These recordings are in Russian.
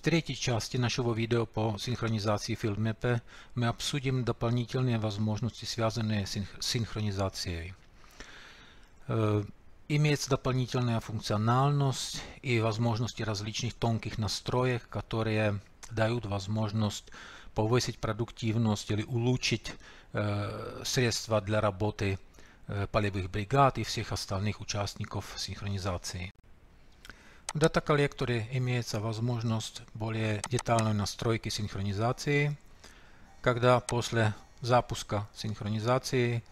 В третьей части нашего видео по синхронизации FilmMap мы обсудим дополнительные возможности, связанные с синхронизацией. Имеется дополнительная функциональность и возможности различных тонких настроек, которые дают возможность повысить продуктивность или улучшить средства для работы полевых бригад и всех остальных участников синхронизации. Data коллекторе имеется возможность более детальной настройки синхронизации, когда после запуска синхронизации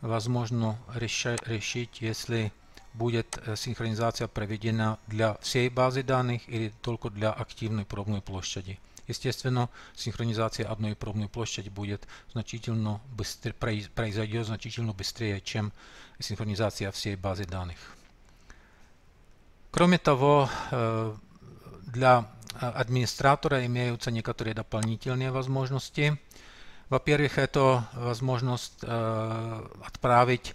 возможно решить, если будет э, синхронизация проведена для всей базы данных или только для активной пробной площади. Естественно, синхронизация одной пробной площади будет значительно быстр, произойдет значительно быстрее, чем синхронизация всей базы данных. Кроме того, э, для э, администратора имеются некоторые дополнительные возможности. Во-первых, это возможность э, отправить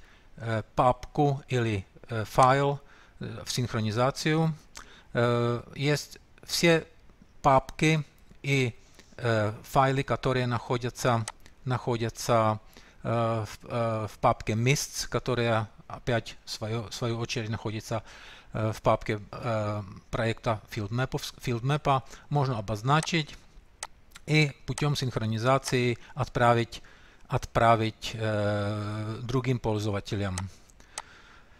папку или файл в синхронизацию. Есть все папки и файлы, которые находятся, находятся в папке MISTS, которая опять в свою, в свою очередь находится в в папке проекта FieldMap можно обозначить и путем синхронизации отправить, отправить другим пользователям.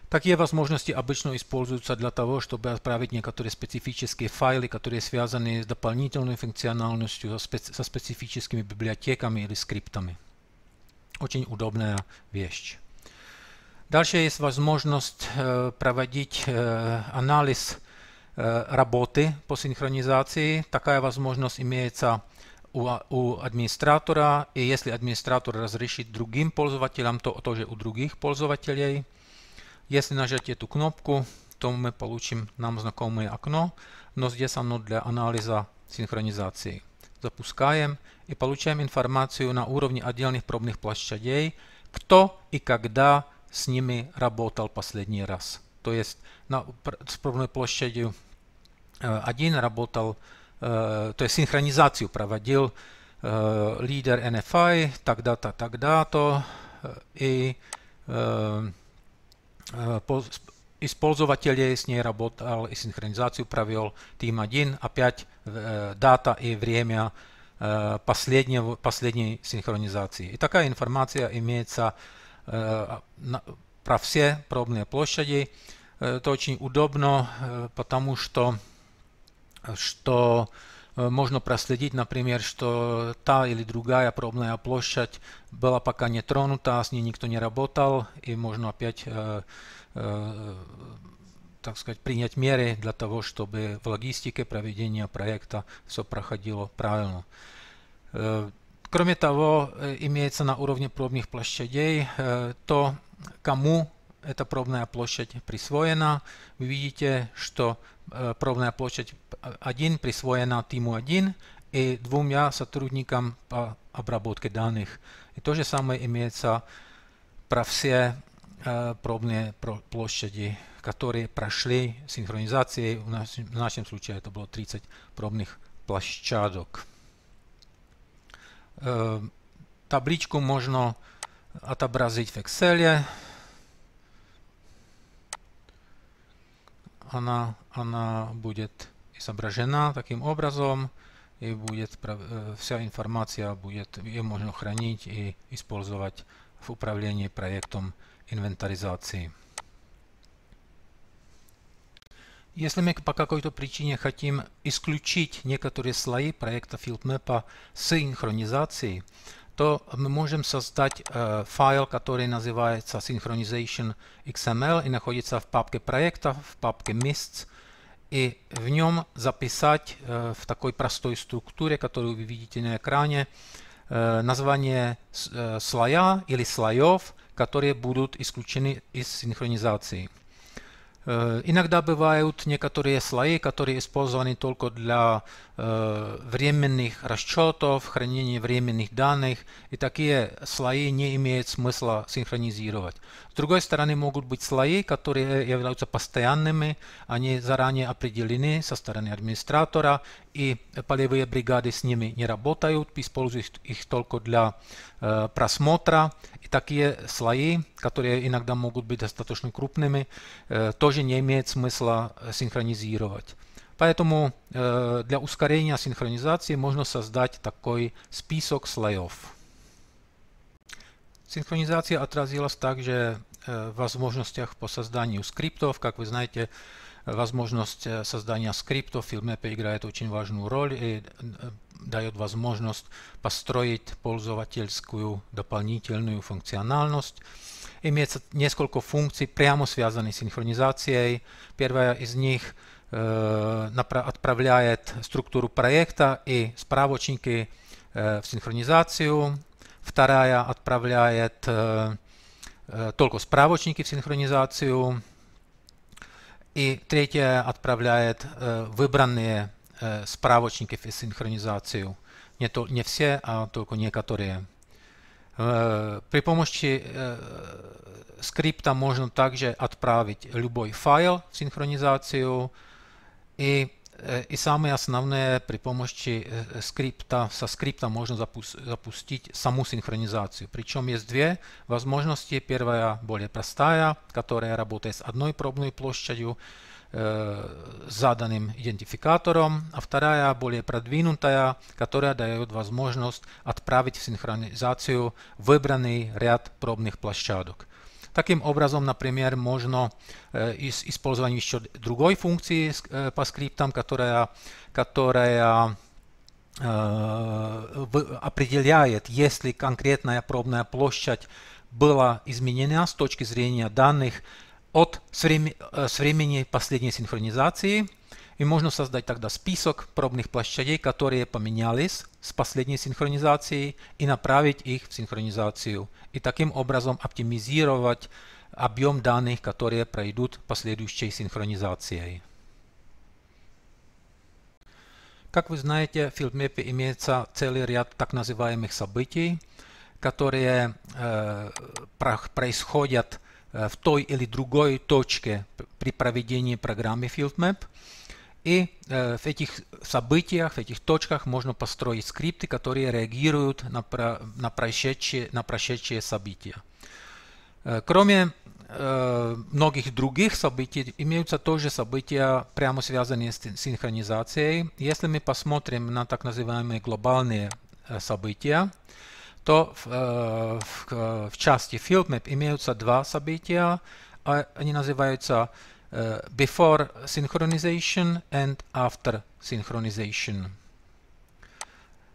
Такие возможности обычно используются для того, чтобы отправить некоторые специфические файлы, которые связаны с дополнительной функциональностью, со специфическими библиотеками или скриптами. Очень удобная вещь. Дальше есть возможность проводить анализ работы по синхронизации. Такая возможность имеется у, у администратора, и если администратор разрешит другим пользователям, то тоже у других пользователей. Если нажать эту кнопку, то мы получим нам знакомое окно, но здесь оно для анализа синхронизации. Запускаем и получаем информацию на уровне отдельных пробных площадей, кто и когда с ними работал последний раз. То есть на, с пробной площадью 1 э, работал, э, то есть синхронизацию проводил э, лидер NFI а, тогда-то, тогда-то, и из с ней работал, и синхронизацию провел Team 1, опять дата и время последнего, последней синхронизации. И такая информация имеется про все пробные площади. Это очень удобно, потому что, что eh, можно проследить, например, что та или другая пробная площадь была пока не тронута, с ней никто не работал, и можно опять э, э, так сказать, принять меры для того, чтобы в логистике проведения проекта все проходило правильно. Э, Кроме того, имеется на уровне пробных площадей то, кому эта пробная площадь присвоена. Вы видите, что пробная площадь 1 присвоена тиму 1 и двумя сотрудникам по обработке данных. И то же самое имеется про все пробные площади, которые прошли синхронизацией. В нашем случае это было 30 пробных площадок. Tabličku možno atabraziť v Excele. Она, она будет изображена таким образом, и будет вся информация будет, ее можно хранить и использовать в управлении проектом инвентаризации. Если мы по какой-то причине хотим исключить некоторые слои проекта FieldMap с синхронизации, то мы можем создать э, файл, который называется synchronization.xml и находится в папке проекта, в папке mists, и в нем записать э, в такой простой структуре, которую вы видите на экране, э, название э, слоя или слоев, которые будут исключены из синхронизации. Э, иногда бывают некоторые слои, которые использованы только для э, временных расчетов, хранения временных данных, и такие слои не имеет смысла синхронизировать. С другой стороны, могут быть слои, которые э, являются постоянными, они заранее определены со стороны администратора, и полевые бригады с ними не работают, используют их только для просмотра. И такие слои которые иногда могут быть достаточно крупными, э, тоже не имеет смысла э, синхронизировать. Поэтому э, для ускорения синхронизации можно создать такой список слоев. Синхронизация отразилась также в возможностях по созданию скриптов. Как вы знаете, возможность создания скриптов в FilmApp играет очень важную роль, и дает возможность построить пользовательскую дополнительную функциональность. Имеется несколько функций, прямо связанных с синхронизацией. Первая из них э, отправляет структуру проекта и справочники э, в синхронизацию. Вторая отправляет э, э только справочники в синхронизацию. И третья отправляет э, выбранные справочники и синхронизацию, не, то, не все, а только некоторые. При помощи скрипта можно также отправить любой файл в синхронизацию и и самое основное, при помощи скрипта, со скрипта можно запустить саму синхронизацию. Причем есть две возможности. Первая более простая, которая работает с одной пробной площадью. Э, заданным идентификатором, а вторая более продвинутая, которая дает возможность отправить в синхронизацию выбранный ряд пробных площадок. Таким образом, например, можно э, использовать еще другой функции э, по скриптам, которая, которая определяет, если конкретная пробная площадь была изменена с точки зрения данных от э, с времени, последней синхронизации, и можно создать тогда список пробных площадей, которые поменялись с последней синхронизацией, и направить их в синхронизацию, и таким образом оптимизировать объем данных, которые пройдут последующей синхронизацией. Как вы знаете, в FieldMap имеется целый ряд так называемых событий, которые э, происходят Э, в той или другой точке при проведении программы FieldMap. И э, в этих событиях, в этих точках можно построить скрипты, которые реагируют на, про, на, прошедшие, на прошедшие события. Э, кроме многих других событий имеются тоже события, прямо связанные с синхронизацией. Если мы посмотрим на так называемые глобальные события, то в, э, в, в части FieldMap имеются два события. А они называются э, before synchronization and after synchronization.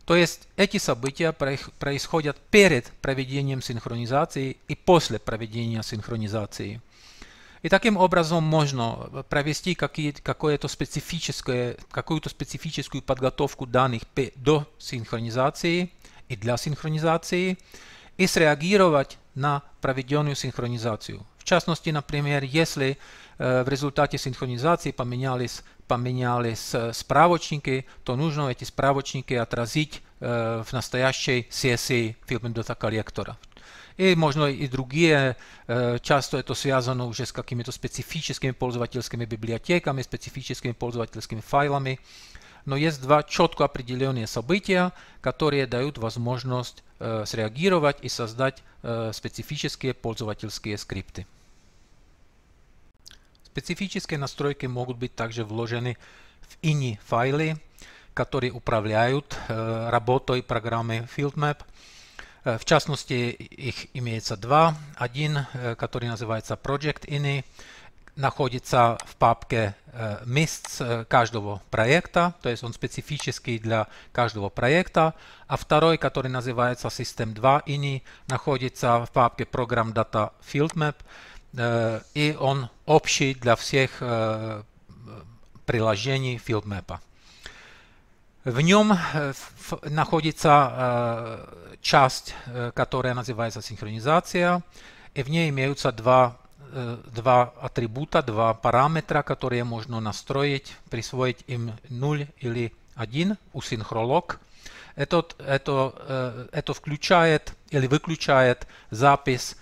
То есть эти события происходят перед проведением синхронизации и после проведения синхронизации. И таким образом можно провести какую-то специфическую подготовку данных до синхронизации – i для синхронизации и среагировать на проведенную синхронизацию. В частности, например, если в результате синхронизации поменялись, поменялись справочники, то нужно эти справочники отразить в настоящей сессии FilmData коллектора. И можно и другие, часто это связано уже с какими-то специфическими пользовательскими библиотеками, специфическими пользовательскими файлами. но есть два четко определенные события, которые дают возможность э, среагировать и создать э, специфические пользовательские скрипты. Специфические настройки могут быть также вложены в ini файлы, которые управляют э, работой программы FieldMap. Э, в частности, их имеется два. Один, э, который называется Project ini, находится в папке э, мест э, каждого проекта, то есть он специфический для каждого проекта, а второй, который называется System2 ini, находится в папке Program Data Field Map, э, и он общий для всех приложений Field Map. В нем находится часть, которая называется синхронизация, и в ней имеются два два атрибута, два параметра, которые можно настроить, присвоить им 0 или 1 у синхролог. Это, это, это включает или выключает запись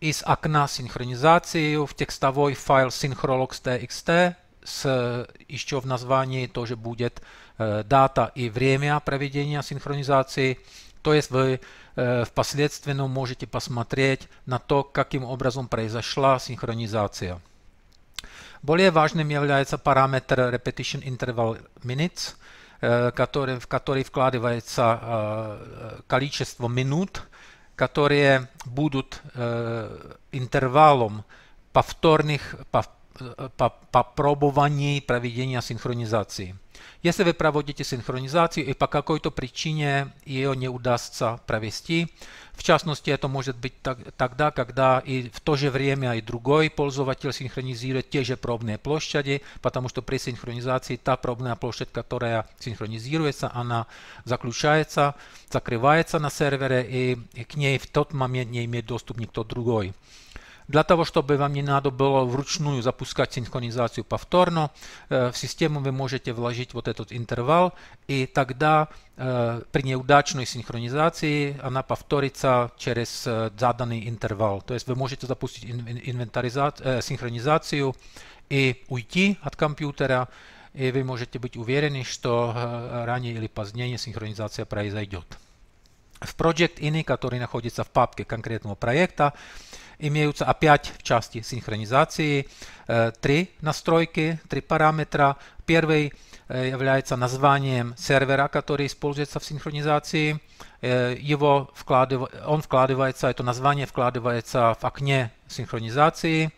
из окна синхронизации в текстовой файл synchronlog.txt с еще в названии тоже будет дата и время проведения синхронизации. То есть вы э, впоследствии можете посмотреть на то, каким образом произошла синхронизация. Более важным является параметр Repetition Interval Minutes, э, который, в который вкладывается э, количество минут, которые будут интервалом повторных по, по, попробований проведения синхронизации. Если вы проводите синхронизацию и по какой-то причине ее не удастся провести, в частности, это может быть так, тогда, когда и в то же время и другой пользователь синхронизирует те же пробные площади, потому что при синхронизации та пробная площадь, которая синхронизируется, она заключается, закрывается на сервере, и, и к ней в тот момент не имеет доступ никто другой. Для того, чтобы вам не надо было вручную запускать синхронизацию повторно, э, в систему вы можете вложить вот этот интервал, и тогда э, при неудачной синхронизации она повторится через э, заданный интервал. То есть вы можете запустить инвентаризацию, синхронизацию и уйти от компьютера, и вы можете быть уверены, что ранее или позднее синхронизация произойдет. В Project INI, который находится в папке конкретного проекта, имеются опять в части синхронизации три настройки, три параметра. Первый является названием сервера, который используется в синхронизации. Его вкладыв... Он вкладывается, это название вкладывается в окне синхронизации.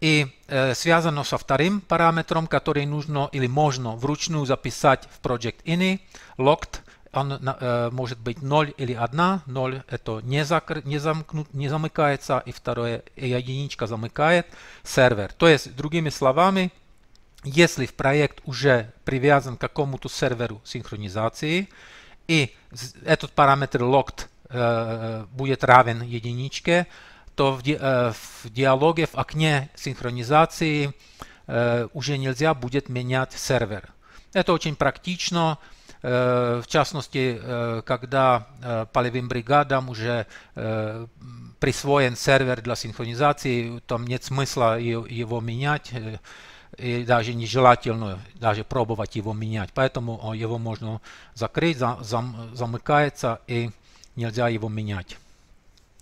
И э, связано со вторым параметром, который нужно или можно вручную записать в Project Ini, locked, он э, э, может быть 0 или 1. 0 это не, закр... не, замкнут, не замыкается, и второе единичка замыкает сервер. То есть, другими словами, если в проект уже привязан к какому-то серверу синхронизации, и этот параметр locked э, э, будет равен единичке, то в, э, в диалоге, в окне синхронизации э, уже нельзя будет менять сервер. Это очень практично. Э, в частности, э, когда э, полевым бригадам уже присвоен сервер для синхронизации, там нет смысла его менять и даже нежелательно даже пробовать его менять. Поэтому его можно закрыть, замыкается и нельзя его менять.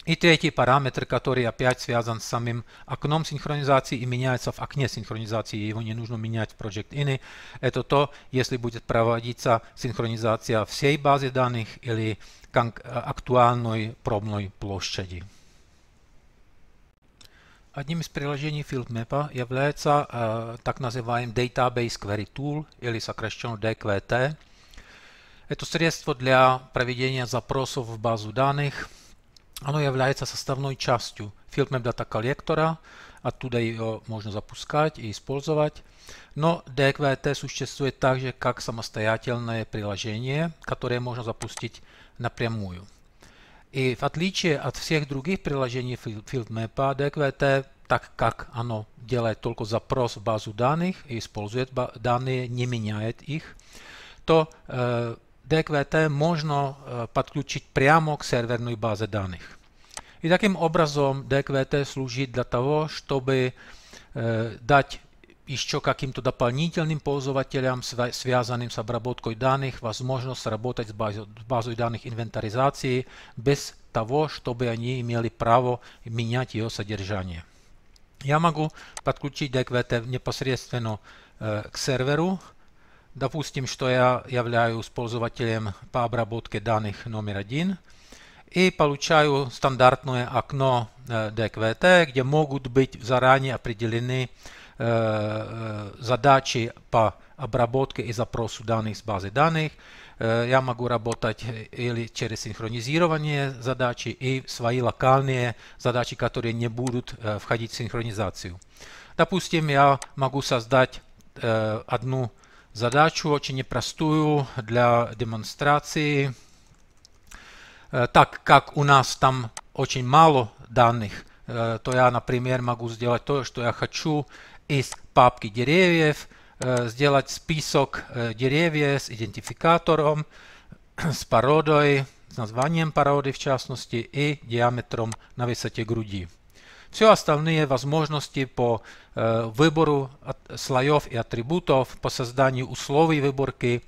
И третий параметр, который опять связан с самим окном синхронизации и меняется в окне синхронизации, его не нужно менять в Project INI, это то, если будет проводиться синхронизация всей базы данных или актуальной пробной площади. Одним из приложений FieldMap является э, так называемый Database Query Tool или сокращенно DQT. Это средство для проведения запросов в базу данных – Оно является составной частью FieldMap Data коллектора, оттуда ее можно запускать и использовать. Но DQT существует также как самостоятельное приложение, которое можно запустить напрямую. И в отличие от всех других приложений FieldMap, DQT, так как оно делает только запрос в базу данных и использует данные, не меняет их, то э, DQT možno podključiti prямо k servernoj baze danih. I takým obrazom DQT служит для того, чтобы дать еще каким-то дополнительным пользователям, связанным с обработкой данных, возможность работать с базой, базой данных инвентаризации без того, чтобы они имели право менять ее содержание. Я могу подключить DQT непосредственно к серверу, Допустим, что я являюсь пользователем по обработке данных номер один и получаю стандартное окно DQT, э, где могут быть заранее определены э, э, задачи по обработке и запросу данных с базы данных. Я могу работать или через синхронизирование задачи и свои локальные задачи, которые не будут входить в синхронизацию. Допустим, я могу создать одну задачу, очень непростую для демонстрации, так как у нас там очень мало данных, то я, например, могу сделать то, что я хочу из папки деревьев, сделать список деревьев с идентификатором, с породой, с названием породы в частности и диаметром на высоте груди. Все остальные возможности по выбору слоев и атрибутов по созданию условий выборки,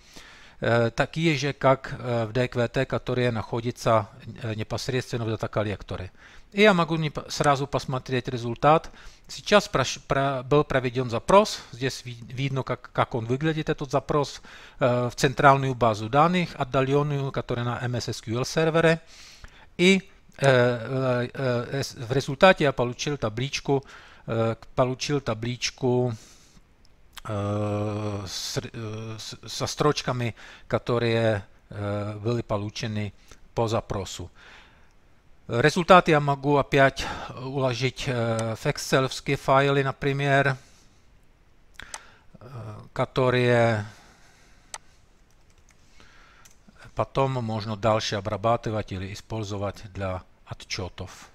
такие же, как в DQT, которые находятся непосредственно в дата-коллекторе. И я могу сразу посмотреть результат. Сейчас был проведен запрос. Здесь видно, как, как он выглядит, этот запрос, в центральную базу данных, отдаленную, которая на MS SQL сервере. И в результате я получил табличку, получил табличку Eh, eh, sa stročkami, které eh, byly получены po zaprosu. Rezultáty já mohu opět uložit v excelovské fajly, například, které potom možno další obrabatovat nebo používat для отчетов.